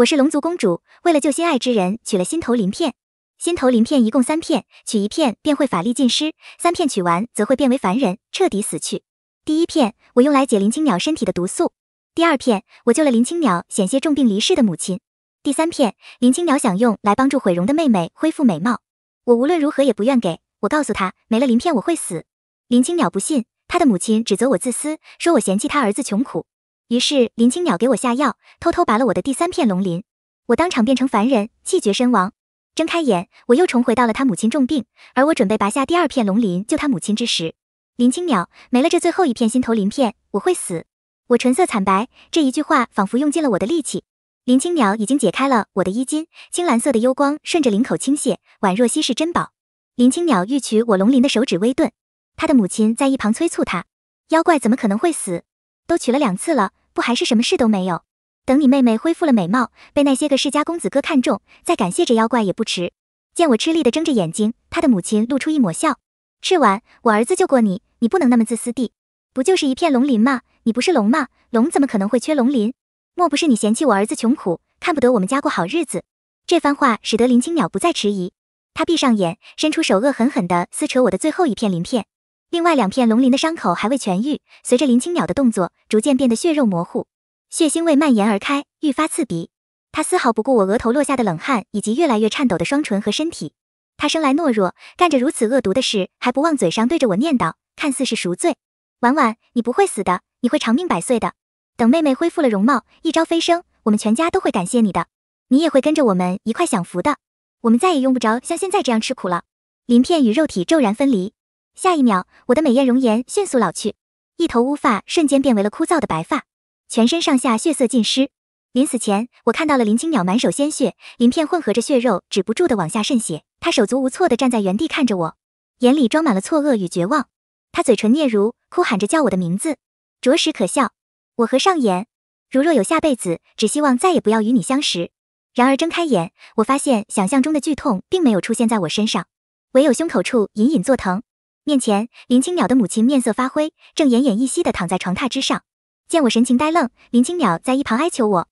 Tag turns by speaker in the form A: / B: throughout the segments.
A: 我是龙族公主，为了救心爱之人，取了心头鳞片。心头鳞片一共三片，取一片便会法力尽失，三片取完则会变为凡人，彻底死去。第一片我用来解林青鸟身体的毒素，第二片我救了林青鸟险些重病离世的母亲，第三片林青鸟想用来帮助毁容的妹妹恢复美貌。我无论如何也不愿给我告诉她，没了鳞片我会死。林青鸟不信，她的母亲指责我自私，说我嫌弃她儿子穷苦。于是林青鸟给我下药，偷偷拔了我的第三片龙鳞，我当场变成凡人，气绝身亡。睁开眼，我又重回到了他母亲重病，而我准备拔下第二片龙鳞救他母亲之时，林青鸟没了这最后一片心头鳞片，我会死。我唇色惨白，这一句话仿佛用尽了我的力气。林青鸟已经解开了我的衣襟，青蓝色的幽光顺着领口倾泻，宛若稀世珍宝。林青鸟欲取我龙鳞的手指微顿，他的母亲在一旁催促他：妖怪怎么可能会死？都取了两次了。不还是什么事都没有？等你妹妹恢复了美貌，被那些个世家公子哥看中，再感谢这妖怪也不迟。见我吃力的睁着眼睛，他的母亲露出一抹笑：“赤晚，我儿子救过你，你不能那么自私地。不就是一片龙鳞吗？你不是龙吗？龙怎么可能会缺龙鳞？莫不是你嫌弃我儿子穷苦，看不得我们家过好日子？”这番话使得林青鸟不再迟疑，他闭上眼，伸出手，恶狠狠地撕扯我的最后一片鳞片。另外两片龙鳞的伤口还未痊愈，随着林青鸟的动作，逐渐变得血肉模糊，血腥味蔓延而开，愈发刺鼻。他丝毫不顾我额头落下的冷汗，以及越来越颤抖的双唇和身体。他生来懦弱，干着如此恶毒的事，还不忘嘴上对着我念叨，看似是赎罪。婉婉，你不会死的，你会长命百岁的。等妹妹恢复了容貌，一朝飞升，我们全家都会感谢你的，你也会跟着我们一块享福的。我们再也用不着像现在这样吃苦了。鳞片与肉体骤然分离。下一秒，我的美艳容颜迅速老去，一头乌发瞬间变为了枯燥的白发，全身上下血色尽失。临死前，我看到了林青鸟满手鲜血，鳞片混合着血肉，止不住的往下渗血。他手足无措的站在原地看着我，眼里装满了错愕与绝望。他嘴唇嗫嚅，哭喊着叫我的名字，着实可笑。我合上眼，如若有下辈子，只希望再也不要与你相识。然而睁开眼，我发现想象中的剧痛并没有出现在我身上，唯有胸口处隐隐作疼。面前，林青鸟的母亲面色发灰，正奄奄一息地躺在床榻之上。见我神情呆愣，林青鸟在一旁哀求我：“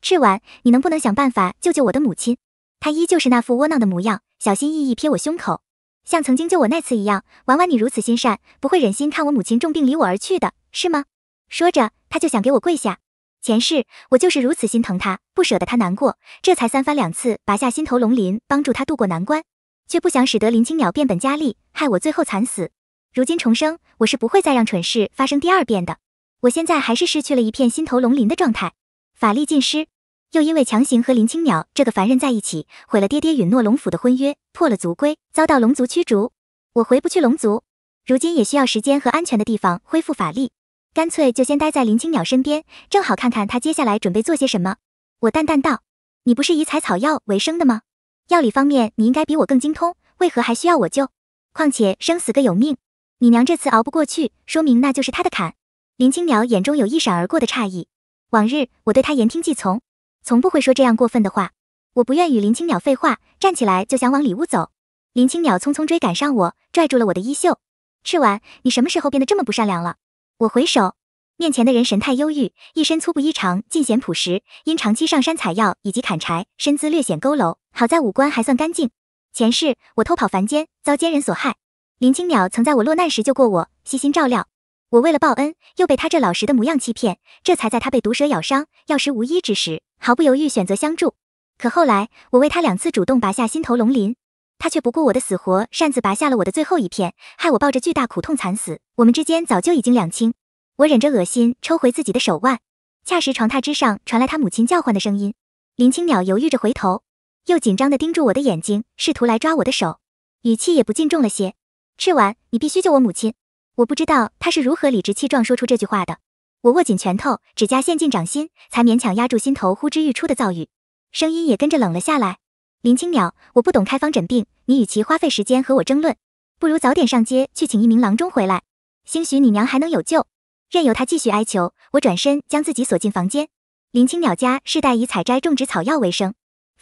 A: 赤婉，你能不能想办法救救我的母亲？”她依旧是那副窝囊的模样，小心翼翼瞥我胸口，像曾经救我那次一样。婉婉，你如此心善，不会忍心看我母亲重病离我而去的，是吗？说着，她就想给我跪下。前世我就是如此心疼她，不舍得她难过，这才三番两次拔下心头龙鳞，帮助她渡过难关。却不想使得林青鸟变本加厉，害我最后惨死。如今重生，我是不会再让蠢事发生第二遍的。我现在还是失去了一片心头龙鳞的状态，法力尽失，又因为强行和林青鸟这个凡人在一起，毁了爹爹允诺龙府的婚约，破了族规，遭到龙族驱逐。我回不去龙族，如今也需要时间和安全的地方恢复法力，干脆就先待在林青鸟身边，正好看看他接下来准备做些什么。我淡淡道：“你不是以采草药为生的吗？”药理方面，你应该比我更精通，为何还需要我救？况且生死各有命，你娘这次熬不过去，说明那就是她的坎。林青鸟眼中有一闪而过的诧异。往日我对她言听计从，从不会说这样过分的话。我不愿与林青鸟废话，站起来就想往里屋走。林青鸟匆匆追赶上我，拽住了我的衣袖。赤晚，你什么时候变得这么不善良了？我回首，面前的人神态忧郁，一身粗布衣裳，尽显朴实。因长期上山采药以及砍柴，身姿略显佝偻。好在五官还算干净。前世我偷跑凡间，遭奸人所害。林青鸟曾在我落难时救过我，悉心照料。我为了报恩，又被他这老实的模样欺骗，这才在他被毒蛇咬伤，药石无医之时，毫不犹豫选择相助。可后来，我为他两次主动拔下心头龙鳞，他却不顾我的死活，擅自拔下了我的最后一片，害我抱着巨大苦痛惨死。我们之间早就已经两清。我忍着恶心抽回自己的手腕，恰时床榻之上传来他母亲叫唤的声音。林青鸟犹豫着回头。又紧张的盯住我的眼睛，试图来抓我的手，语气也不禁重了些。赤晚，你必须救我母亲！我不知道他是如何理直气壮说出这句话的。我握紧拳头，指甲陷进掌心，才勉强压住心头呼之欲出的躁郁，声音也跟着冷了下来。林青鸟，我不懂开方诊病，你与其花费时间和我争论，不如早点上街去请一名郎中回来，兴许你娘还能有救。任由他继续哀求，我转身将自己锁进房间。林青鸟家世代以采摘种植草药为生。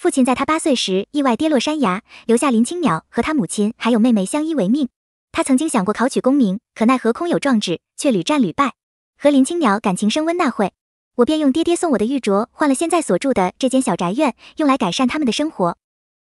A: 父亲在他八岁时意外跌落山崖，留下林青鸟和他母亲还有妹妹相依为命。他曾经想过考取功名，可奈何空有壮志却屡战屡败。和林青鸟感情升温那会，我便用爹爹送我的玉镯换了现在所住的这间小宅院，用来改善他们的生活。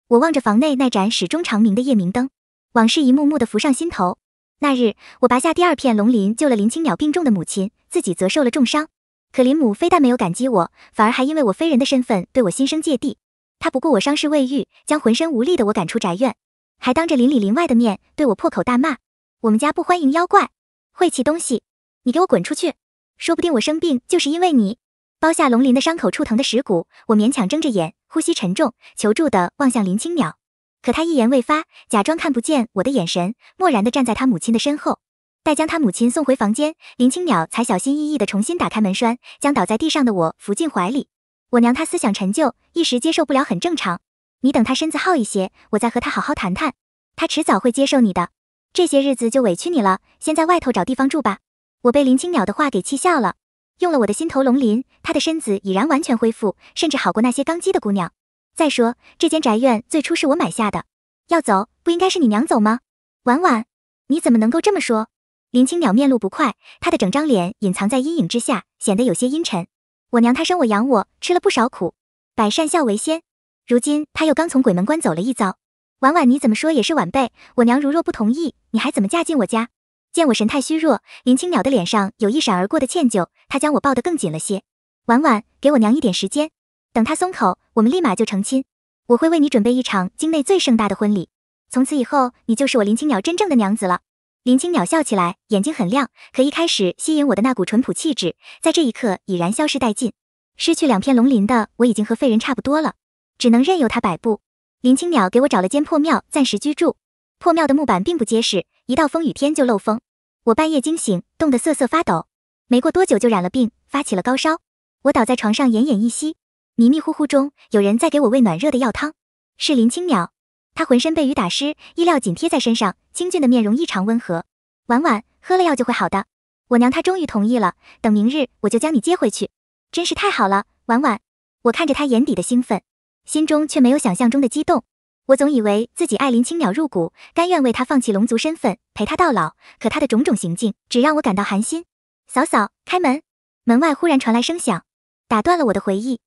A: 我望着房内那盏始终长明的夜明灯，往事一幕幕的浮上心头。那日，我拔下第二片龙鳞救了林青鸟病重的母亲，自己则受了重伤。可林母非但没有感激我，反而还因为我非人的身份对我心生芥蒂。他不顾我伤势未愈，将浑身无力的我赶出宅院，还当着邻里邻外的面对我破口大骂：“我们家不欢迎妖怪，晦气东西，你给我滚出去！说不定我生病就是因为你。”包下龙鳞的伤口触疼的石骨，我勉强睁着眼，呼吸沉重，求助的望向林青鸟，可他一言未发，假装看不见我的眼神，漠然的站在他母亲的身后。待将他母亲送回房间，林青鸟才小心翼翼地重新打开门栓，将倒在地上的我扶进怀里。我娘她思想陈旧，一时接受不了很正常。你等她身子好一些，我再和她好好谈谈，她迟早会接受你的。这些日子就委屈你了，先在外头找地方住吧。我被林青鸟的话给气笑了。用了我的心头龙鳞，她的身子已然完全恢复，甚至好过那些刚激的姑娘。再说这间宅院最初是我买下的，要走不应该是你娘走吗？婉婉，你怎么能够这么说？林青鸟面露不快，她的整张脸隐藏在阴影之下，显得有些阴沉。我娘她生我养我，吃了不少苦，百善孝为先。如今她又刚从鬼门关走了一遭，晚晚你怎么说也是晚辈，我娘如若不同意，你还怎么嫁进我家？见我神态虚弱，林青鸟的脸上有一闪而过的歉疚，她将我抱得更紧了些。晚晚，给我娘一点时间，等她松口，我们立马就成亲。我会为你准备一场京内最盛大的婚礼，从此以后你就是我林青鸟真正的娘子了。林青鸟笑起来，眼睛很亮。可一开始吸引我的那股淳朴气质，在这一刻已然消失殆尽。失去两片龙鳞的我，已经和废人差不多了，只能任由他摆布。林青鸟给我找了间破庙暂时居住。破庙的木板并不结实，一到风雨天就漏风。我半夜惊醒，冻得瑟瑟发抖。没过多久就染了病，发起了高烧。我倒在床上奄奄一息，迷迷糊糊中有人在给我喂暖热的药汤，是林青鸟。他浑身被雨打湿，衣料紧贴在身上，清俊的面容异常温和。婉婉，喝了药就会好的。我娘她终于同意了，等明日我就将你接回去，真是太好了，婉婉。我看着他眼底的兴奋，心中却没有想象中的激动。我总以为自己爱林青鸟入骨，甘愿为他放弃龙族身份，陪他到老，可他的种种行径只让我感到寒心。嫂嫂，开门。门外忽然传来声响，打断了我的回忆。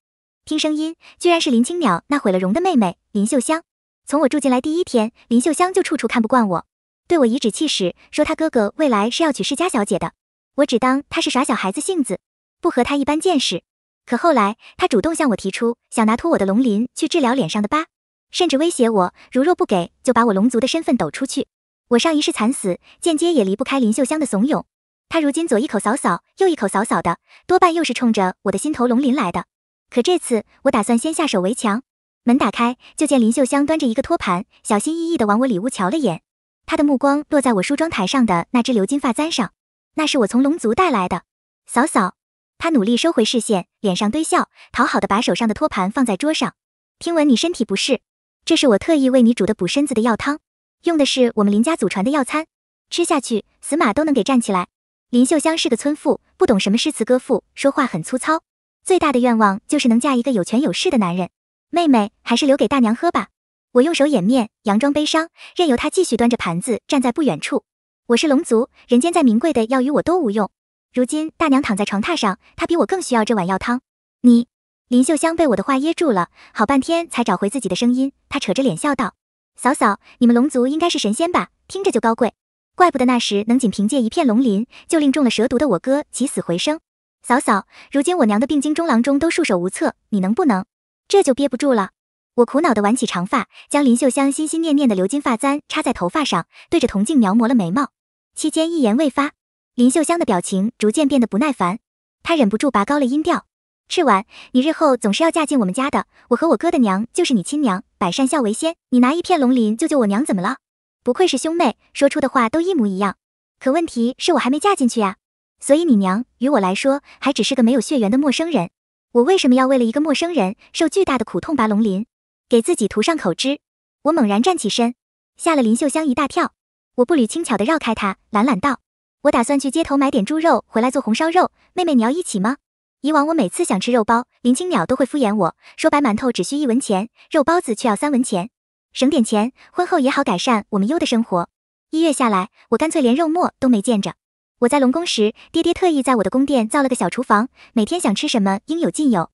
A: 听声音，居然是林青鸟那毁了容的妹妹林秀香。从我住进来第一天，林秀香就处处看不惯我，对我颐指气使，说她哥哥未来是要娶世家小姐的。我只当她是耍小孩子性子，不和她一般见识。可后来，她主动向我提出，想拿脱我的龙鳞去治疗脸上的疤，甚至威胁我，如若不给，就把我龙族的身份抖出去。我上一世惨死，间接也离不开林秀香的怂恿。她如今左一口扫扫，右一口扫扫的，多半又是冲着我的心头龙鳞来的。可这次，我打算先下手为强。门打开，就见林秀香端着一个托盘，小心翼翼地往我里屋瞧了眼。她的目光落在我梳妆台上的那只鎏金发簪上，那是我从龙族带来的。嫂嫂，她努力收回视线，脸上堆笑，讨好的把手上的托盘放在桌上。听闻你身体不适，这是我特意为你煮的补身子的药汤，用的是我们林家祖传的药餐，吃下去死马都能给站起来。林秀香是个村妇，不懂什么诗词歌赋，说话很粗糙，最大的愿望就是能嫁一个有权有势的男人。妹妹，还是留给大娘喝吧。我用手掩面，佯装悲伤，任由她继续端着盘子站在不远处。我是龙族，人间再名贵的药与我都无用。如今大娘躺在床榻上，她比我更需要这碗药汤。你，林秀香被我的话噎住了，好半天才找回自己的声音。她扯着脸笑道：“嫂嫂，你们龙族应该是神仙吧？听着就高贵，怪不得那时能仅凭借一片龙鳞就令中了蛇毒的我哥起死回生。嫂嫂，如今我娘的病，经中郎中都束手无策，你能不能？”这就憋不住了，我苦恼地挽起长发，将林秀香心心念念的鎏金发簪插在头发上，对着铜镜描摹了眉毛。期间一言未发，林秀香的表情逐渐变得不耐烦，她忍不住拔高了音调：“赤晚，你日后总是要嫁进我们家的，我和我哥的娘就是你亲娘，百善孝为先，你拿一片龙鳞救救我娘，怎么了？不愧是兄妹，说出的话都一模一样。可问题是我还没嫁进去呀，所以你娘于我来说还只是个没有血缘的陌生人。”我为什么要为了一个陌生人受巨大的苦痛拔龙鳞，给自己涂上口脂？我猛然站起身，吓了林秀香一大跳。我步履轻巧地绕开她，懒懒道：“我打算去街头买点猪肉回来做红烧肉，妹妹你要一起吗？”以往我每次想吃肉包，林青鸟都会敷衍我说白馒头只需一文钱，肉包子却要三文钱，省点钱，婚后也好改善我们优的生活。一月下来，我干脆连肉末都没见着。我在龙宫时，爹爹特意在我的宫殿造了个小厨房，每天想吃什么应有尽有。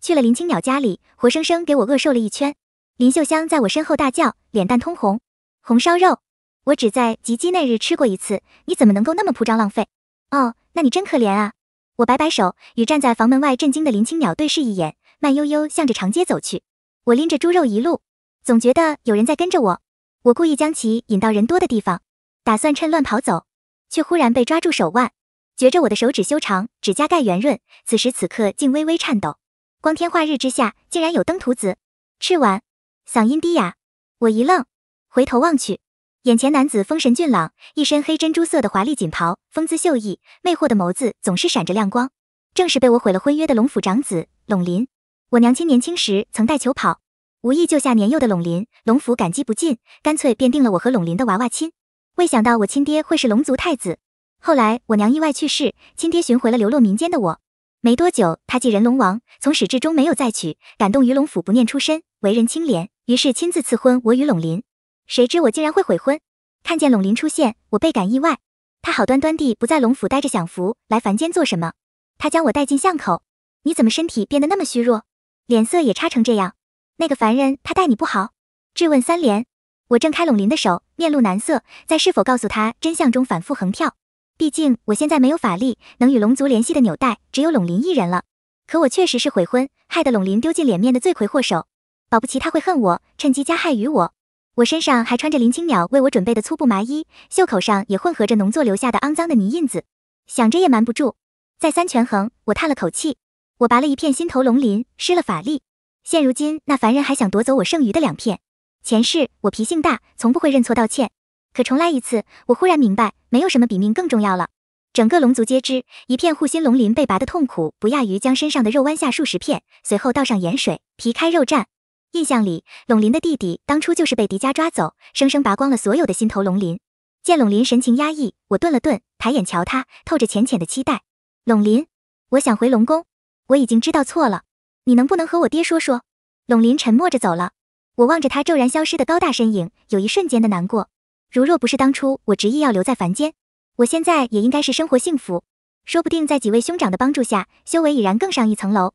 A: 去了林青鸟家里，活生生给我饿瘦了一圈。林秀香在我身后大叫，脸蛋通红。红烧肉，我只在及笄那日吃过一次，你怎么能够那么铺张浪费？哦，那你真可怜啊！我摆摆手，与站在房门外震惊的林青鸟对视一眼，慢悠悠向着长街走去。我拎着猪肉一路，总觉得有人在跟着我。我故意将其引到人多的地方，打算趁乱跑走。却忽然被抓住手腕，觉着我的手指修长，指甲盖圆润，此时此刻竟微微颤抖。光天化日之下，竟然有登徒子！赤晚，嗓音低哑。我一愣，回头望去，眼前男子风神俊朗，一身黑珍珠色的华丽锦袍，风姿秀逸，魅惑的眸子总是闪着亮光，正是被我毁了婚约的龙府长子龙林。我娘亲年轻时曾带球跑，无意救下年幼的龙林，龙府感激不尽，干脆便定了我和龙林的娃娃亲。未想到我亲爹会是龙族太子，后来我娘意外去世，亲爹寻回了流落民间的我。没多久，他继任龙王，从始至终没有再娶，感动于龙府不念出身，为人清廉，于是亲自赐婚我与龙林。谁知我竟然会悔婚，看见龙林出现，我倍感意外。他好端端地不在龙府待着享福，来凡间做什么？他将我带进巷口，你怎么身体变得那么虚弱，脸色也差成这样？那个凡人他待你不好？质问三连。我挣开拢林的手，面露难色，在是否告诉他真相中反复横跳。毕竟我现在没有法力能与龙族联系的纽带，只有拢林一人了。可我确实是悔婚，害得拢林丢尽脸面的罪魁祸首，保不齐他会恨我，趁机加害于我。我身上还穿着林青鸟为我准备的粗布麻衣，袖口上也混合着农作留下的肮脏的泥印子。想着也瞒不住，再三权衡，我叹了口气。我拔了一片心头龙鳞，施了法力。现如今那凡人还想夺走我剩余的两片。前世我脾性大，从不会认错道歉。可重来一次，我忽然明白，没有什么比命更重要了。整个龙族皆知，一片护心龙鳞被拔的痛苦，不亚于将身上的肉剜下数十片，随后倒上盐水，皮开肉绽。印象里，龙鳞的弟弟当初就是被迪迦抓走，生生拔光了所有的心头龙鳞。见龙鳞神情压抑，我顿了顿，抬眼瞧他，透着浅浅的期待。龙鳞，我想回龙宫，我已经知道错了，你能不能和我爹说说？龙鳞沉默着走了。我望着他骤然消失的高大身影，有一瞬间的难过。如若不是当初我执意要留在凡间，我现在也应该是生活幸福，说不定在几位兄长的帮助下，修为已然更上一层楼，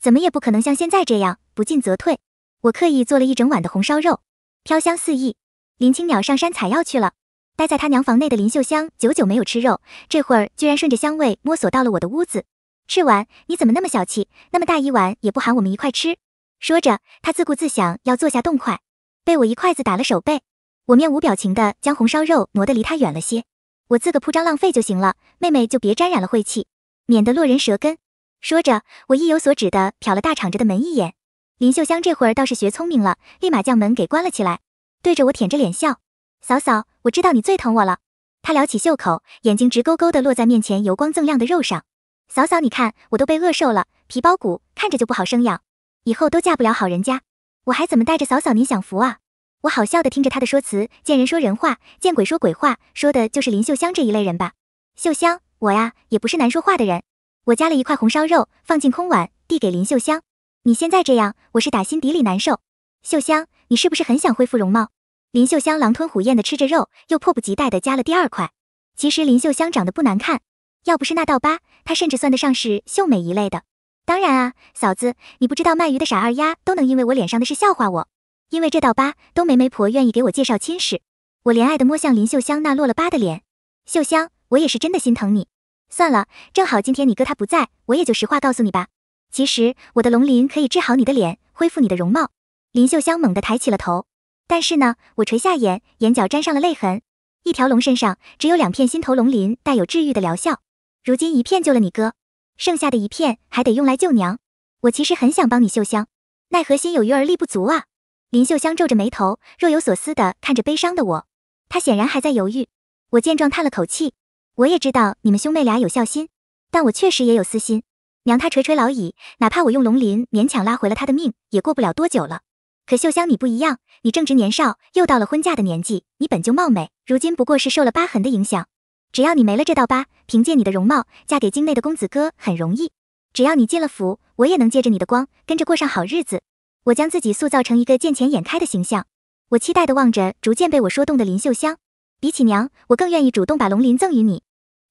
A: 怎么也不可能像现在这样不进则退。我刻意做了一整晚的红烧肉，飘香四溢。林青鸟上山采药去了，待在他娘房内的林秀香久久没有吃肉，这会儿居然顺着香味摸索到了我的屋子。吃完，你怎么那么小气？那么大一碗也不喊我们一块吃？说着，他自顾自想要坐下动筷，被我一筷子打了手背。我面无表情的将红烧肉挪得离他远了些。我自个铺张浪费就行了，妹妹就别沾染了晦气，免得落人舌根。说着，我意有所指的瞟了大敞着的门一眼。林秀香这会儿倒是学聪明了，立马将门给关了起来，对着我舔着脸笑。嫂嫂，我知道你最疼我了。她撩起袖口，眼睛直勾勾的落在面前油光锃亮的肉上。嫂嫂，你看，我都被饿瘦了，皮包骨，看着就不好生养。以后都嫁不了好人家，我还怎么带着嫂嫂您享福啊？我好笑的听着她的说辞，见人说人话，见鬼说鬼话，说的就是林秀香这一类人吧？秀香，我呀也不是难说话的人。我夹了一块红烧肉放进空碗，递给林秀香。你现在这样，我是打心底里难受。秀香，你是不是很想恢复容貌？林秀香狼吞虎咽的吃着肉，又迫不及待的夹了第二块。其实林秀香长得不难看，要不是那道疤，她甚至算得上是秀美一类的。当然啊，嫂子，你不知道卖鱼的傻二丫都能因为我脸上的事笑话我，因为这道疤都没媒婆愿意给我介绍亲事。我怜爱的摸向林秀香那落了疤的脸，秀香，我也是真的心疼你。算了，正好今天你哥他不在，我也就实话告诉你吧。其实我的龙鳞可以治好你的脸，恢复你的容貌。林秀香猛地抬起了头，但是呢，我垂下眼，眼角沾上了泪痕。一条龙身上只有两片心头龙鳞带有治愈的疗效，如今一片救了你哥。剩下的一片还得用来救娘，我其实很想帮你绣香，奈何心有余而力不足啊。林秀香皱着眉头，若有所思的看着悲伤的我，她显然还在犹豫。我见状叹了口气，我也知道你们兄妹俩有孝心，但我确实也有私心。娘她垂垂老矣，哪怕我用龙鳞勉强拉回了她的命，也过不了多久了。可秀香你不一样，你正值年少，又到了婚嫁的年纪，你本就貌美，如今不过是受了疤痕的影响。只要你没了这道疤，凭借你的容貌，嫁给京内的公子哥很容易。只要你进了府，我也能借着你的光，跟着过上好日子。我将自己塑造成一个见钱眼开的形象。我期待地望着逐渐被我说动的林秀香。比起娘，我更愿意主动把龙鳞赠与你。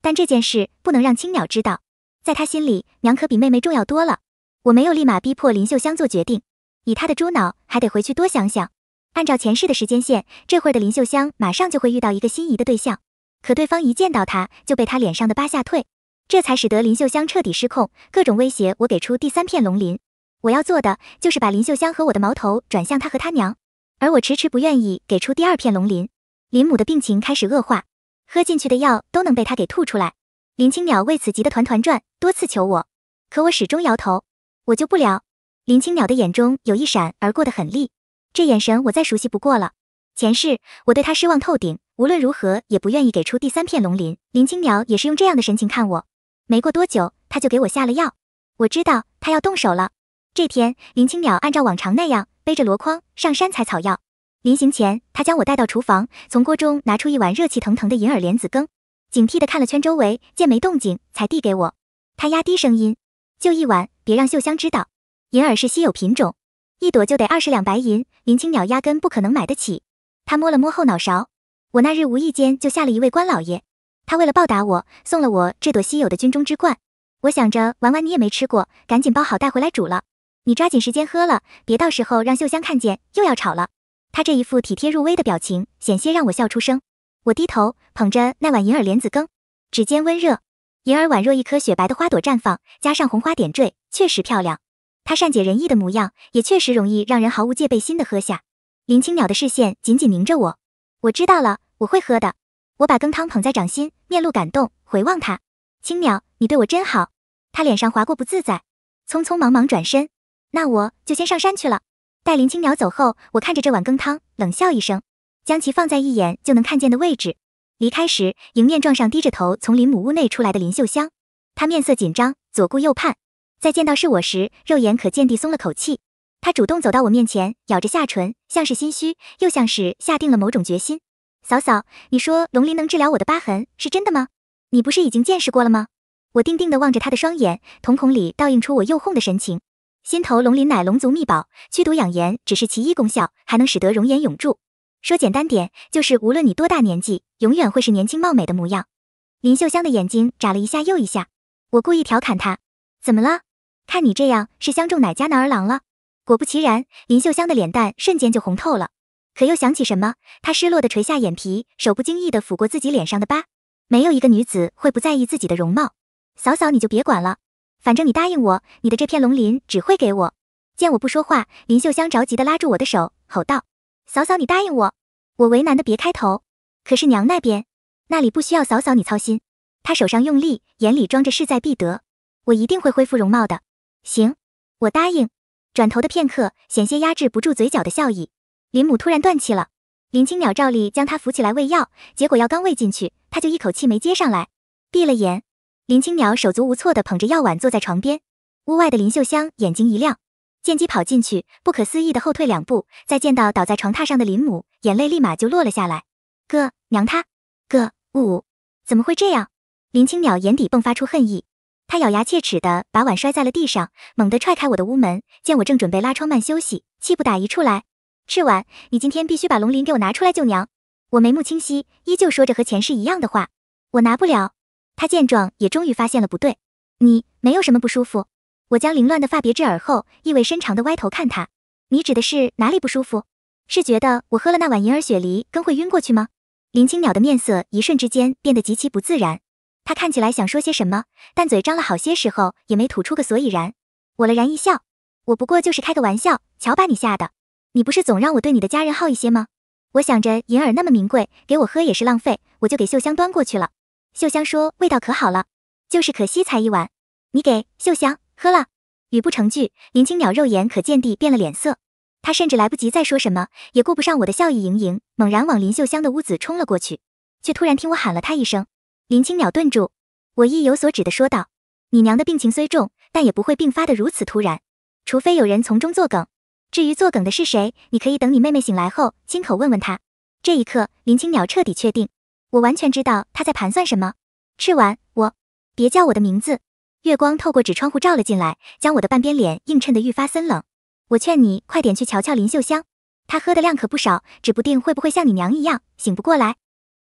A: 但这件事不能让青鸟知道，在他心里，娘可比妹妹重要多了。我没有立马逼迫林秀香做决定，以她的猪脑，还得回去多想想。按照前世的时间线，这会儿的林秀香马上就会遇到一个心仪的对象。可对方一见到他，就被他脸上的疤吓退，这才使得林秀香彻底失控，各种威胁我给出第三片龙鳞。我要做的就是把林秀香和我的矛头转向他和他娘，而我迟迟不愿意给出第二片龙鳞。林母的病情开始恶化，喝进去的药都能被他给吐出来。林青鸟为此急得团团转，多次求我，可我始终摇头，我救不了。林青鸟的眼中有一闪而过的狠戾，这眼神我再熟悉不过了。前世我对他失望透顶。无论如何也不愿意给出第三片龙鳞，林青鸟也是用这样的神情看我。没过多久，他就给我下了药，我知道他要动手了。这天，林青鸟按照往常那样背着箩筐上山采草药，临行前他将我带到厨房，从锅中拿出一碗热气腾腾的银耳莲子羹，警惕的看了圈周围，见没动静，才递给我。他压低声音，就一碗，别让秀香知道。银耳是稀有品种，一朵就得二十两白银，林青鸟压根不可能买得起。他摸了摸后脑勺。我那日无意间就下了一位官老爷，他为了报答我，送了我这朵稀有的军中之冠。我想着玩玩你也没吃过，赶紧包好带回来煮了。你抓紧时间喝了，别到时候让秀香看见又要吵了。他这一副体贴入微的表情，险些让我笑出声。我低头捧着那碗银耳莲子羹，指尖温热，银耳宛若一颗雪白的花朵绽放，加上红花点缀，确实漂亮。他善解人意的模样，也确实容易让人毫无戒备心的喝下。林青鸟的视线紧紧凝着我，我知道了。我会喝的，我把羹汤捧在掌心，面露感动，回望他。青鸟，你对我真好。他脸上划过不自在，匆匆忙忙转身。那我就先上山去了。待林青鸟走后，我看着这碗羹汤，冷笑一声，将其放在一眼就能看见的位置。离开时，迎面撞上低着头从林母屋内出来的林秀香。她面色紧张，左顾右盼，在见到是我时，肉眼可见地松了口气。她主动走到我面前，咬着下唇，像是心虚，又像是下定了某种决心。嫂嫂，你说龙鳞能治疗我的疤痕，是真的吗？你不是已经见识过了吗？我定定地望着他的双眼，瞳孔里倒映出我诱惑的神情。心头龙鳞乃龙族秘宝，祛毒养颜只是其一功效，还能使得容颜永驻。说简单点，就是无论你多大年纪，永远会是年轻貌美的模样。林秀香的眼睛眨了一下又一下，我故意调侃她，怎么了？看你这样，是相中哪家男儿郎了？果不其然，林秀香的脸蛋瞬间就红透了。可又想起什么，她失落的垂下眼皮，手不经意的抚过自己脸上的疤。没有一个女子会不在意自己的容貌。嫂嫂，你就别管了，反正你答应我，你的这片龙鳞只会给我。见我不说话，林秀香着急的拉住我的手，吼道：“嫂嫂，你答应我！”我为难的别开头。可是娘那边，那里不需要嫂嫂你操心。她手上用力，眼里装着势在必得。我一定会恢复容貌的。行，我答应。转头的片刻，险些压制不住嘴角的笑意。林母突然断气了，林青鸟照例将她扶起来喂药，结果药刚喂进去，她就一口气没接上来，闭了眼。林青鸟手足无措的捧着药碗坐在床边，屋外的林秀香眼睛一亮，见机跑进去，不可思议的后退两步，再见到倒在床榻上的林母，眼泪立马就落了下来。哥，娘她，哥呜呜，怎么会这样？林青鸟眼底迸发出恨意，他咬牙切齿的把碗摔在了地上，猛地踹开我的屋门，见我正准备拉窗幔休息，气不打一处来。赤婉，你今天必须把龙鳞给我拿出来救娘。我眉目清晰，依旧说着和前世一样的话。我拿不了。他见状，也终于发现了不对。你没有什么不舒服？我将凌乱的发别至耳后，意味深长的歪头看他。你指的是哪里不舒服？是觉得我喝了那碗银耳雪梨羹会晕过去吗？林青鸟的面色一瞬之间变得极其不自然。他看起来想说些什么，但嘴张了好些时候也没吐出个所以然。我了然一笑，我不过就是开个玩笑，瞧把你吓的。你不是总让我对你的家人好一些吗？我想着银耳那么名贵，给我喝也是浪费，我就给秀香端过去了。秀香说味道可好了，就是可惜才一碗。你给秀香喝了，语不成句。林青鸟肉眼可见地变了脸色，他甚至来不及再说什么，也顾不上我的笑意盈盈，猛然往林秀香的屋子冲了过去，却突然听我喊了他一声。林青鸟顿住，我意有所指地说道：“你娘的病情虽重，但也不会病发得如此突然，除非有人从中作梗。”至于作梗的是谁，你可以等你妹妹醒来后，亲口问问她。这一刻，林青鸟彻底确定，我完全知道她在盘算什么。吃完，我，别叫我的名字。月光透过纸窗户照了进来，将我的半边脸映衬得愈发森冷。我劝你快点去瞧瞧林秀香，她喝的量可不少，指不定会不会像你娘一样醒不过来。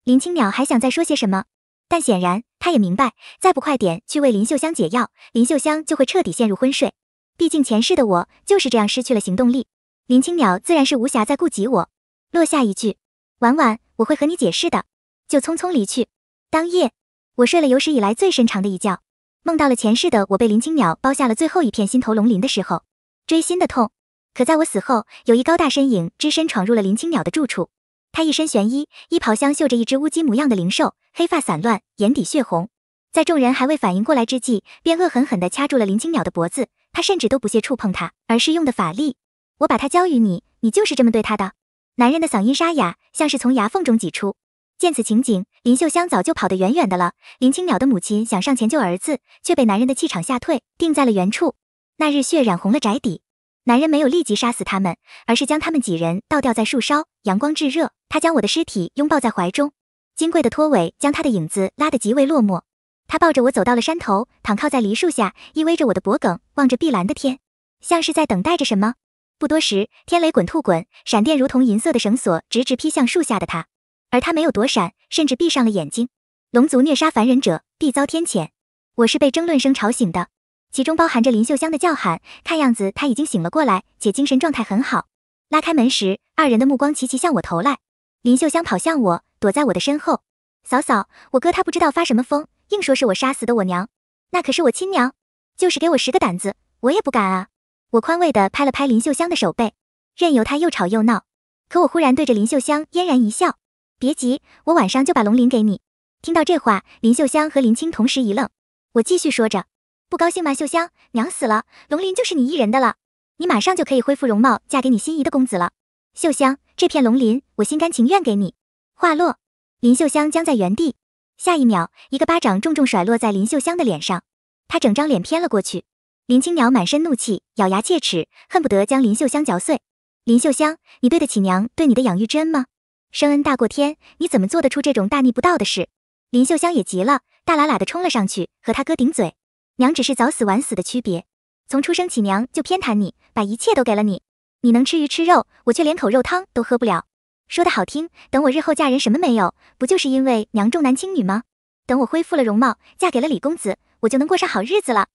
A: 林青鸟还想再说些什么，但显然她也明白，再不快点去为林秀香解药，林秀香就会彻底陷入昏睡。毕竟前世的我就是这样失去了行动力，林青鸟自然是无暇再顾及我，落下一句：“婉婉，我会和你解释的。”就匆匆离去。当夜，我睡了有史以来最深长的一觉，梦到了前世的我被林青鸟包下了最后一片心头龙鳞的时候，锥心的痛。可在我死后，有一高大身影只身闯入了林青鸟的住处，他一身玄衣，衣袍上绣着一只乌鸡模样的灵兽，黑发散乱，眼底血红，在众人还未反应过来之际，便恶狠狠地掐住了林青鸟的脖子。他甚至都不屑触碰她，而是用的法力。我把他交于你，你就是这么对他的。男人的嗓音沙哑，像是从牙缝中挤出。见此情景，林秀香早就跑得远远的了。林青鸟的母亲想上前救儿子，却被男人的气场吓退，定在了原处。那日血染红了宅底，男人没有立即杀死他们，而是将他们几人倒吊在树梢。阳光炙热，他将我的尸体拥抱在怀中，金贵的拖尾将他的影子拉得极为落寞。他抱着我走到了山头，躺靠在梨树下，依偎着我的脖颈，望着碧蓝的天，像是在等待着什么。不多时，天雷滚，兔滚，闪电如同银色的绳索，直直劈向树下的他，而他没有躲闪，甚至闭上了眼睛。龙族虐杀凡人者，必遭天谴。我是被争论声吵醒的，其中包含着林秀香的叫喊，看样子他已经醒了过来，且精神状态很好。拉开门时，二人的目光齐齐向我投来。林秀香跑向我，躲在我的身后。嫂嫂，我哥他不知道发什么疯。硬说是我杀死的我娘，那可是我亲娘，就是给我十个胆子，我也不敢啊！我宽慰地拍了拍林秀香的手背，任由她又吵又闹。可我忽然对着林秀香嫣然一笑：“别急，我晚上就把龙鳞给你。”听到这话，林秀香和林青同时一愣。我继续说着：“不高兴吗，秀香？娘死了，龙鳞就是你一人的了，你马上就可以恢复容貌，嫁给你心仪的公子了。秀香，这片龙鳞我心甘情愿给你。”话落，林秀香僵在原地。下一秒，一个巴掌重重甩落在林秀香的脸上，她整张脸偏了过去。林青鸟满身怒气，咬牙切齿，恨不得将林秀香嚼碎。林秀香，你对得起娘对你的养育之恩吗？生恩大过天，你怎么做得出这种大逆不道的事？林秀香也急了，大喇喇的冲了上去，和他哥顶嘴。娘只是早死晚死的区别，从出生起娘就偏袒你，把一切都给了你。你能吃鱼吃肉，我却连口肉汤都喝不了。说的好听，等我日后嫁人什么没有？不就是因为娘重男轻女吗？等我恢复了容貌，嫁给了李公子，我就能过上好日子了。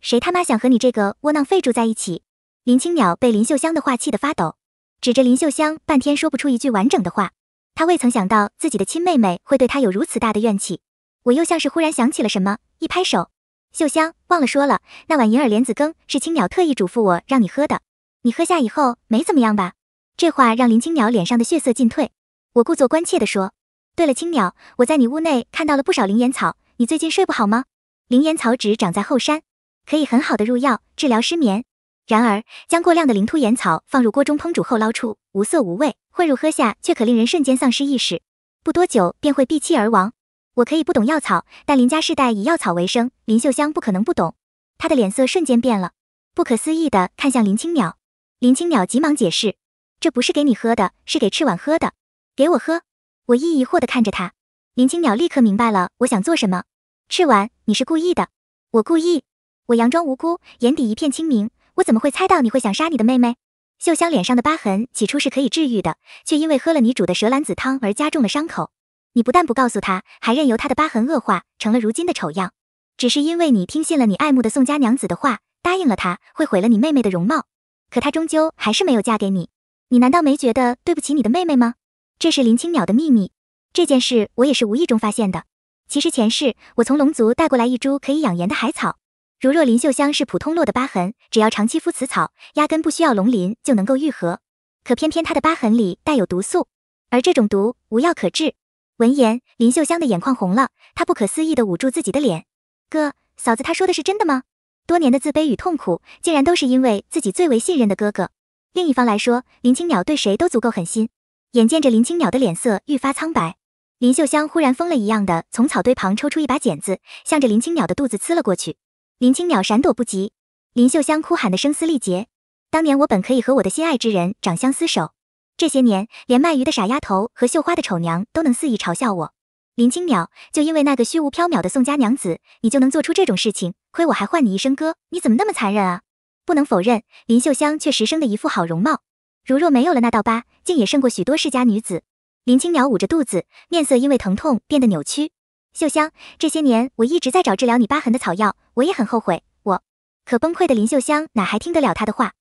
A: 谁他妈想和你这个窝囊废住在一起？林青鸟被林秀香的话气得发抖，指着林秀香半天说不出一句完整的话。他未曾想到自己的亲妹妹会对他有如此大的怨气。我又像是忽然想起了什么，一拍手，秀香，忘了说了，那碗银耳莲子羹是青鸟特意嘱咐我让你喝的，你喝下以后没怎么样吧？这话让林青鸟脸上的血色尽退，我故作关切地说：“对了，青鸟，我在你屋内看到了不少灵岩草，你最近睡不好吗？灵岩草只长在后山，可以很好的入药，治疗失眠。然而，将过量的灵兔岩草放入锅中烹煮后捞出，无色无味，混入喝下却可令人瞬间丧失意识，不多久便会闭气而亡。我可以不懂药草，但林家世代以药草为生，林秀香不可能不懂。她的脸色瞬间变了，不可思议的看向林青鸟，林青鸟急忙解释。这不是给你喝的，是给赤婉喝的。给我喝！我一疑惑的看着他，林青鸟立刻明白了我想做什么。赤婉，你是故意的。我故意。我佯装无辜，眼底一片清明。我怎么会猜到你会想杀你的妹妹？秀香脸上的疤痕起初是可以治愈的，却因为喝了你煮的蛇兰子汤而加重了伤口。你不但不告诉她，还任由她的疤痕恶化，成了如今的丑样。只是因为你听信了你爱慕的宋家娘子的话，答应了她会毁了你妹妹的容貌，可她终究还是没有嫁给你。你难道没觉得对不起你的妹妹吗？这是林青鸟的秘密，这件事我也是无意中发现的。其实前世我从龙族带过来一株可以养颜的海草，如若林秀香是普通落的疤痕，只要长期敷此草，压根不需要龙鳞就能够愈合。可偏偏她的疤痕里带有毒素，而这种毒无药可治。闻言，林秀香的眼眶红了，她不可思议地捂住自己的脸。哥，嫂子，她说的是真的吗？多年的自卑与痛苦，竟然都是因为自己最为信任的哥哥。另一方来说，林青鸟对谁都足够狠心。眼见着林青鸟的脸色愈发苍白，林秀香忽然疯了一样的从草堆旁抽出一把剪子，向着林青鸟的肚子刺了过去。林青鸟闪躲不及，林秀香哭喊的声嘶力竭：“当年我本可以和我的心爱之人长相厮守，这些年连卖鱼的傻丫头和绣花的丑娘都能肆意嘲笑我。林青鸟，就因为那个虚无缥缈的宋家娘子，你就能做出这种事情？亏我还唤你一声哥，你怎么那么残忍啊！”不能否认，林秀香确实生的一副好容貌，如若没有了那道疤，竟也胜过许多世家女子。林青鸟捂着肚子，面色因为疼痛变得扭曲。秀香，这些年我一直在找治疗你疤痕的草药，我也很后悔。我可崩溃的林秀香哪还听得了她的话？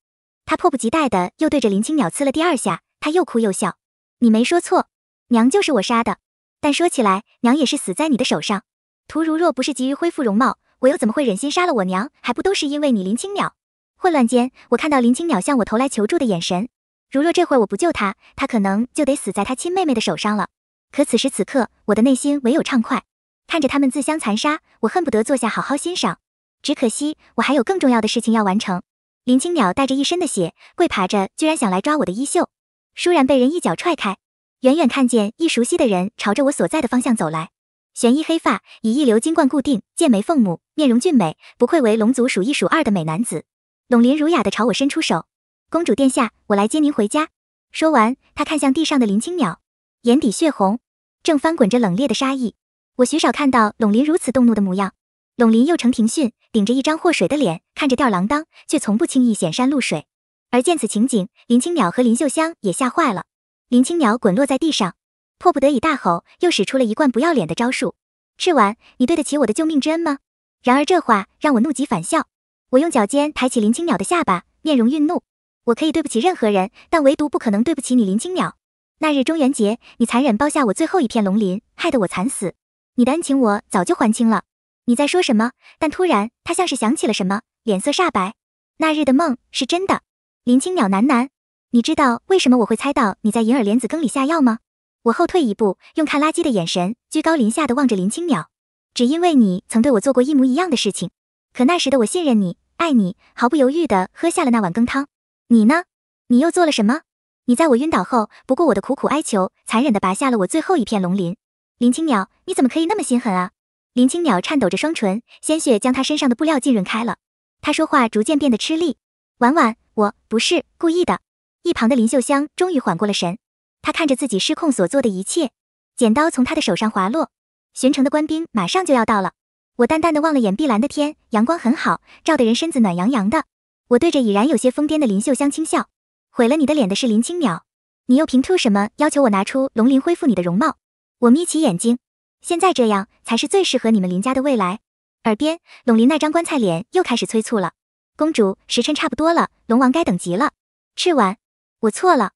A: 她迫不及待的又对着林青鸟刺了第二下，她又哭又笑。你没说错，娘就是我杀的，但说起来，娘也是死在你的手上。图如若不是急于恢复容貌，我又怎么会忍心杀了我娘？还不都是因为你，林青鸟。混乱间，我看到林青鸟向我投来求助的眼神。如若这会儿我不救他，他可能就得死在他亲妹妹的手上了。可此时此刻，我的内心唯有畅快，看着他们自相残杀，我恨不得坐下好好欣赏。只可惜，我还有更重要的事情要完成。林青鸟带着一身的血，跪爬着，居然想来抓我的衣袖，倏然被人一脚踹开。远远看见一熟悉的人朝着我所在的方向走来，玄衣黑发，以一缕金冠固定，剑眉凤目，面容俊美，不愧为龙族数一数二的美男子。拢林儒雅地朝我伸出手：“公主殿下，我来接您回家。”说完，他看向地上的林青鸟，眼底血红，正翻滚着冷冽的杀意。我许少看到拢林如此动怒的模样，拢林又成庭训，顶着一张祸水的脸，看着吊儿郎当，却从不轻易显山露水。而见此情景，林青鸟和林秀香也吓坏了。林青鸟滚落在地上，迫不得已大吼，又使出了一贯不要脸的招数：“赤晚，你对得起我的救命之恩吗？”然而这话让我怒极反笑。我用脚尖抬起林青鸟的下巴，面容愠怒。我可以对不起任何人，但唯独不可能对不起你，林青鸟。那日中元节，你残忍剥下我最后一片龙鳞，害得我惨死。你的恩情我早就还清了。你在说什么？但突然，他像是想起了什么，脸色煞白。那日的梦是真的。林青鸟喃喃。你知道为什么我会猜到你在银耳莲子羹里下药吗？我后退一步，用看垃圾的眼神，居高临下的望着林青鸟。只因为你曾对我做过一模一样的事情。可那时的我信任你。爱你，毫不犹豫地喝下了那碗羹汤。你呢？你又做了什么？你在我晕倒后，不顾我的苦苦哀求，残忍地拔下了我最后一片龙鳞。林青鸟，你怎么可以那么心狠啊？林青鸟颤抖着双唇，鲜血将他身上的布料浸润开了。他说话逐渐变得吃力。婉婉，我不是故意的。一旁的林秀香终于缓过了神，她看着自己失控所做的一切，剪刀从他的手上滑落。巡城的官兵马上就要到了。我淡淡的望了眼碧蓝的天，阳光很好，照的人身子暖洋洋的。我对着已然有些疯癫的林秀香轻笑，毁了你的脸的是林青淼，你又凭吐什么要求我拿出龙鳞恢复你的容貌？我眯起眼睛，现在这样才是最适合你们林家的未来。耳边，龙鳞那张棺材脸又开始催促了，公主时辰差不多了，龙王该等急了。吃完，我错了。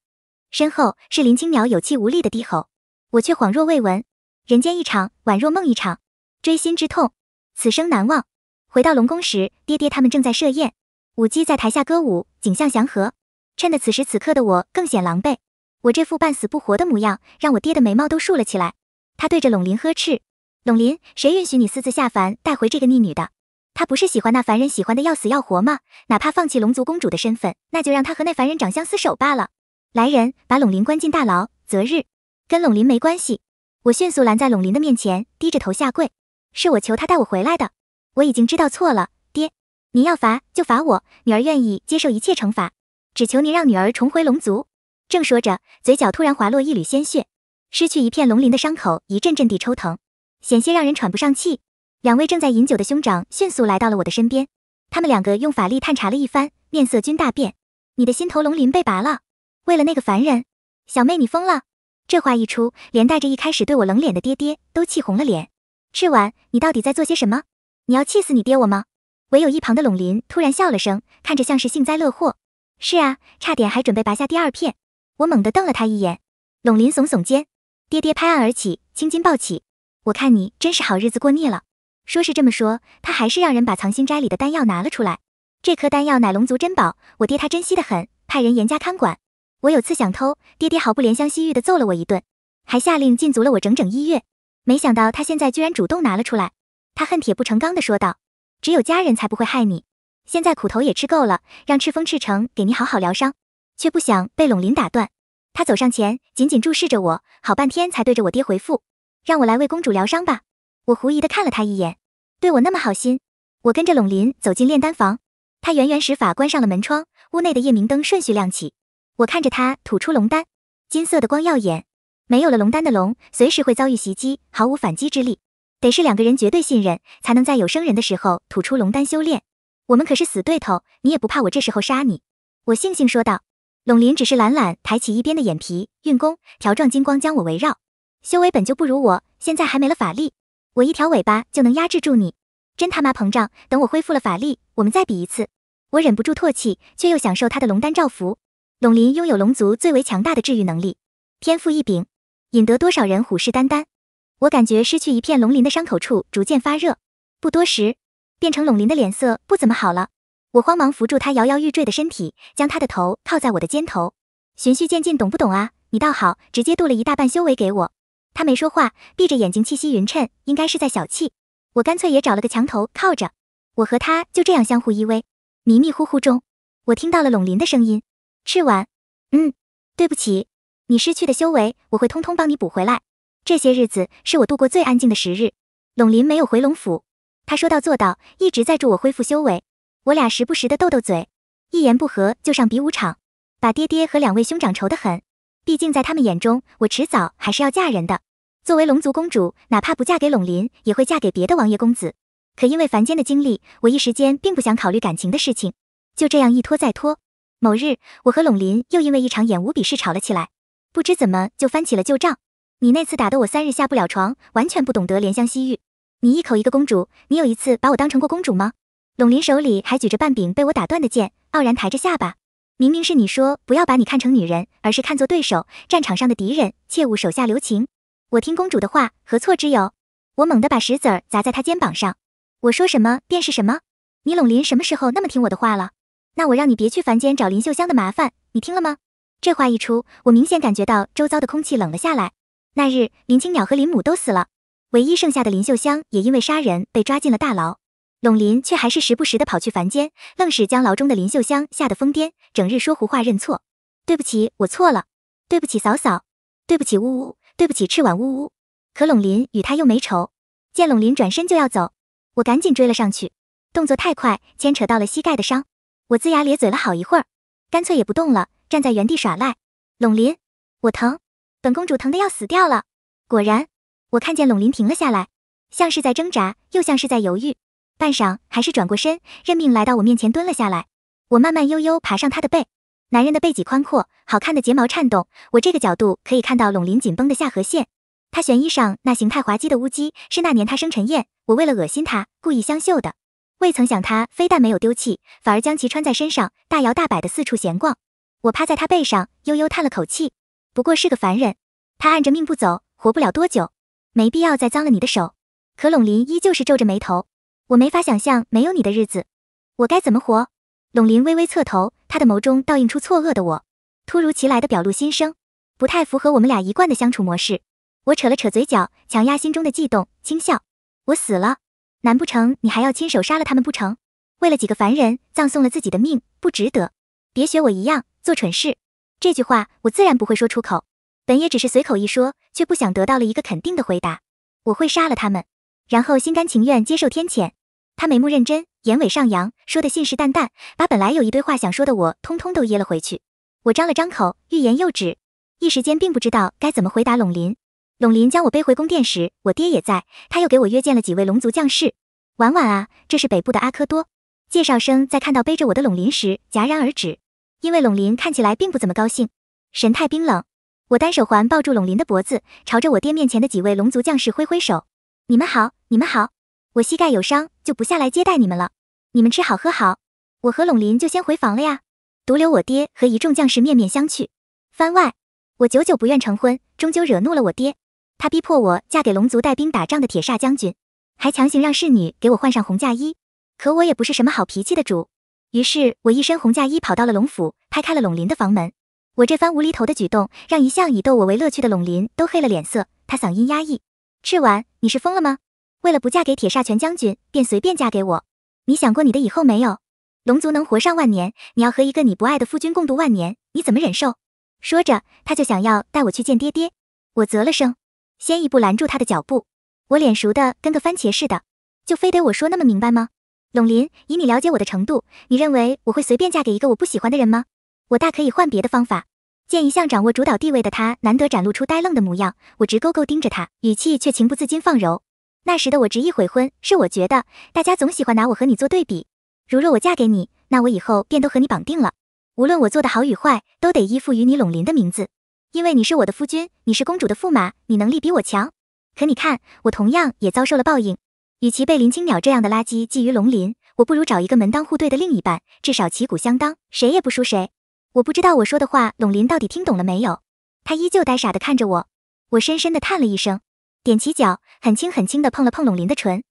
A: 身后是林青淼有气无力的低吼，我却恍若未闻。人间一场，宛若梦一场，锥心之痛。此生难忘。回到龙宫时，爹爹他们正在设宴，舞姬在台下歌舞，景象祥和。衬得此时此刻的我更显狼狈。我这副半死不活的模样，让我爹的眉毛都竖了起来。他对着龙鳞呵斥：“龙鳞，谁允许你私自下凡带回这个逆女的？她不是喜欢那凡人喜欢的要死要活吗？哪怕放弃龙族公主的身份，那就让她和那凡人长相厮守罢了。”来人，把龙鳞关进大牢。择日，跟龙鳞没关系。我迅速拦在龙鳞的面前，低着头下跪。是我求他带我回来的，我已经知道错了。爹，您要罚就罚我，女儿愿意接受一切惩罚，只求您让女儿重回龙族。正说着，嘴角突然滑落一缕鲜血，失去一片龙鳞的伤口一阵阵地抽疼，险些让人喘不上气。两位正在饮酒的兄长迅速来到了我的身边，他们两个用法力探查了一番，面色均大变。你的心头龙鳞被拔了，为了那个凡人，小妹你疯了！这话一出，连带着一开始对我冷脸的爹爹都气红了脸。赤婉，你到底在做些什么？你要气死你爹我吗？唯有一旁的隆林突然笑了声，看着像是幸灾乐祸。是啊，差点还准备拔下第二片。我猛地瞪了他一眼，隆林耸耸肩。爹爹拍案而起，青筋暴起。我看你真是好日子过腻了。说是这么说，他还是让人把藏心斋里的丹药拿了出来。这颗丹药乃龙族珍宝，我爹他珍惜的很，派人严加看管。我有次想偷，爹爹毫不怜香惜玉的揍了我一顿，还下令禁足了我整整一月。没想到他现在居然主动拿了出来，他恨铁不成钢的说道：“只有家人才不会害你，现在苦头也吃够了，让赤峰赤诚给你好好疗伤。”却不想被龙林打断，他走上前，紧紧注视着我，好半天才对着我爹回复：“让我来为公主疗伤吧。”我狐疑的看了他一眼，对我那么好心，我跟着龙林走进炼丹房，他圆圆使法关上了门窗，屋内的夜明灯顺序亮起，我看着他吐出龙丹，金色的光耀眼。没有了龙丹的龙，随时会遭遇袭击，毫无反击之力。得是两个人绝对信任，才能在有生人的时候吐出龙丹修炼。我们可是死对头，你也不怕我这时候杀你？我悻悻说道。龙鳞只是懒懒抬起一边的眼皮，运功，条状金光将我围绕。修为本就不如我，现在还没了法力，我一条尾巴就能压制住你。真他妈膨胀！等我恢复了法力，我们再比一次。我忍不住唾弃，却又享受他的龙丹照拂。龙鳞拥有龙族最为强大的治愈能力，天赋异禀。引得多少人虎视眈眈，我感觉失去一片龙鳞的伤口处逐渐发热，不多时，变成龙鳞的脸色不怎么好了。我慌忙扶住他摇摇欲坠的身体，将他的头靠在我的肩头，循序渐进，懂不懂啊？你倒好，直接渡了一大半修为给我。他没说话，闭着眼睛，气息匀称，应该是在小憩。我干脆也找了个墙头靠着，我和他就这样相互依偎。迷迷糊糊中，我听到了龙鳞的声音：“赤晚，嗯，对不起。”你失去的修为，我会通通帮你补回来。这些日子是我度过最安静的时日。陇林没有回龙府，他说到做到，一直在助我恢复修为。我俩时不时的斗斗嘴，一言不合就上比武场，把爹爹和两位兄长愁得很。毕竟在他们眼中，我迟早还是要嫁人的。作为龙族公主，哪怕不嫁给陇林，也会嫁给别的王爷公子。可因为凡间的经历，我一时间并不想考虑感情的事情。就这样一拖再拖。某日，我和陇林又因为一场演武比试吵了起来。不知怎么就翻起了旧账，你那次打得我三日下不了床，完全不懂得怜香惜玉。你一口一个公主，你有一次把我当成过公主吗？陇林手里还举着半柄被我打断的剑，傲然抬着下巴。明明是你说不要把你看成女人，而是看作对手，战场上的敌人，切勿手下留情。我听公主的话，何错之有？我猛地把石子儿砸在他肩膀上。我说什么便是什么，你陇林什么时候那么听我的话了？那我让你别去凡间找林秀香的麻烦，你听了吗？这话一出，我明显感觉到周遭的空气冷了下来。那日，林青鸟和林母都死了，唯一剩下的林秀香也因为杀人被抓进了大牢。拢林却还是时不时的跑去凡间，愣是将牢中的林秀香吓得疯癫，整日说胡话认错。对不起，我错了。对不起，嫂嫂。对不起，呜呜。对不起，赤婉呜呜。可拢林与他又没仇，见拢林转身就要走，我赶紧追了上去，动作太快，牵扯到了膝盖的伤，我龇牙咧嘴了好一会儿，干脆也不动了。站在原地耍赖，陇林，我疼，本公主疼的要死掉了。果然，我看见陇林停了下来，像是在挣扎，又像是在犹豫，半晌还是转过身，认命来到我面前蹲了下来。我慢慢悠悠爬上他的背，男人的背脊宽阔，好看的睫毛颤动，我这个角度可以看到陇林紧绷的下颌线。他悬衣上那形态滑稽的乌鸡，是那年他生辰宴，我为了恶心他故意相绣的，未曾想他非但没有丢弃，反而将其穿在身上，大摇大摆的四处闲逛。我趴在他背上，悠悠叹了口气。不过是个凡人，他按着命不走，活不了多久，没必要再脏了你的手。可陇林依旧是皱着眉头。我没法想象没有你的日子，我该怎么活？陇林微微侧头，他的眸中倒映出错愕的我。突如其来的表露心声，不太符合我们俩一贯的相处模式。我扯了扯嘴角，强压心中的悸动，轻笑。我死了，难不成你还要亲手杀了他们不成？为了几个凡人，葬送了自己的命，不值得。别学我一样。做蠢事，这句话我自然不会说出口，本也只是随口一说，却不想得到了一个肯定的回答。我会杀了他们，然后心甘情愿接受天谴。他眉目认真，眼尾上扬，说的信誓旦旦，把本来有一堆话想说的我，通通都噎了回去。我张了张口，欲言又止，一时间并不知道该怎么回答。陇林，陇林将我背回宫殿时，我爹也在，他又给我约见了几位龙族将士。晚晚啊，这是北部的阿科多。介绍声在看到背着我的陇林时戛然而止。因为隆林看起来并不怎么高兴，神态冰冷。我单手环抱住隆林的脖子，朝着我爹面前的几位龙族将士挥挥手：“你们好，你们好。我膝盖有伤，就不下来接待你们了。你们吃好喝好，我和隆林就先回房了呀。”独留我爹和一众将士面面相觑。番外，我久久不愿成婚，终究惹怒了我爹，他逼迫我嫁给龙族带兵打仗的铁煞将军，还强行让侍女给我换上红嫁衣。可我也不是什么好脾气的主。于是我一身红嫁衣跑到了龙府，拍开了龙林的房门。我这番无厘头的举动，让一向以逗我为乐趣的龙林都黑了脸色。他嗓音压抑：“赤婉，你是疯了吗？为了不嫁给铁煞拳将军，便随便嫁给我？你想过你的以后没有？龙族能活上万年，你要和一个你不爱的夫君共度万年，你怎么忍受？”说着，他就想要带我去见爹爹。我啧了声，先一步拦住他的脚步。我脸熟的跟个番茄似的，就非得我说那么明白吗？拢林，以你了解我的程度，你认为我会随便嫁给一个我不喜欢的人吗？我大可以换别的方法。见一向掌握主导地位的他难得展露出呆愣的模样，我直勾勾盯着他，语气却情不自禁放柔。那时的我执意悔婚，是我觉得大家总喜欢拿我和你做对比。如若我嫁给你，那我以后便都和你绑定了，无论我做的好与坏，都得依附于你拢林的名字。因为你是我的夫君，你是公主的驸马，你能力比我强。可你看，我同样也遭受了报应。与其被林青鸟这样的垃圾觊觎，龙鳞，我不如找一个门当户对的另一半，至少旗鼓相当，谁也不输谁。我不知道我说的话，龙鳞到底听懂了没有？他依旧呆傻的看着我，我深深的叹了一声，踮起脚，很轻很轻的碰了碰龙鳞的唇，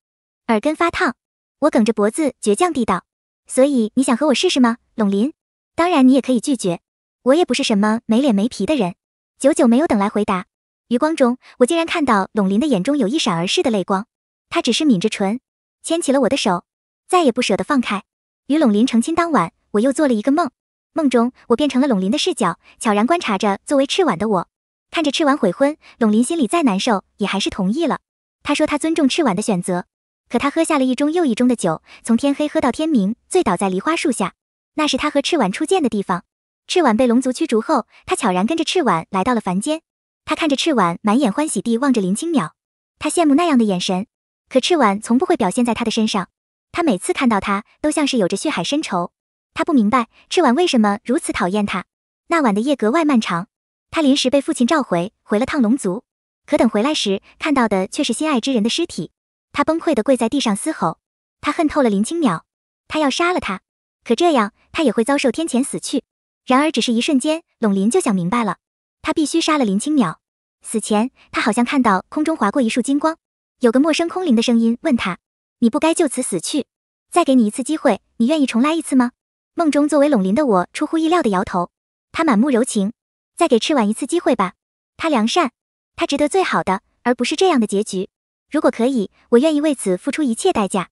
A: 耳根发烫。我梗着脖子，倔强地道：“所以你想和我试试吗？”龙鳞？当然你也可以拒绝，我也不是什么没脸没皮的人。久久没有等来回答，余光中，我竟然看到龙鳞的眼中有一闪而逝的泪光。他只是抿着唇，牵起了我的手，再也不舍得放开。与陇林成亲当晚，我又做了一个梦，梦中我变成了陇林的视角，悄然观察着作为赤婉的我，看着赤婉悔婚，陇林心里再难受，也还是同意了。他说他尊重赤婉的选择，可他喝下了一盅又一盅的酒，从天黑喝到天明，醉倒在梨花树下，那是他和赤婉初见的地方。赤婉被龙族驱逐后，他悄然跟着赤婉来到了凡间，他看着赤婉，满眼欢喜地望着林青鸟，他羡慕那样的眼神。可赤婉从不会表现在他的身上，他每次看到他，都像是有着血海深仇。他不明白赤婉为什么如此讨厌他。那晚的夜格外漫长，他临时被父亲召回，回了趟龙族。可等回来时，看到的却是心爱之人的尸体。他崩溃的跪在地上嘶吼，他恨透了林青鸟，他要杀了他。可这样，他也会遭受天谴死去。然而只是一瞬间，龙鳞就想明白了，他必须杀了林青鸟。死前，他好像看到空中划过一束金光。有个陌生空灵的声音问他：“你不该就此死去，再给你一次机会，你愿意重来一次吗？”梦中作为拢林的我出乎意料的摇头。他满目柔情，再给赤婉一次机会吧。他良善，他值得最好的，而不是这样的结局。如果可以，我愿意为此付出一切代价。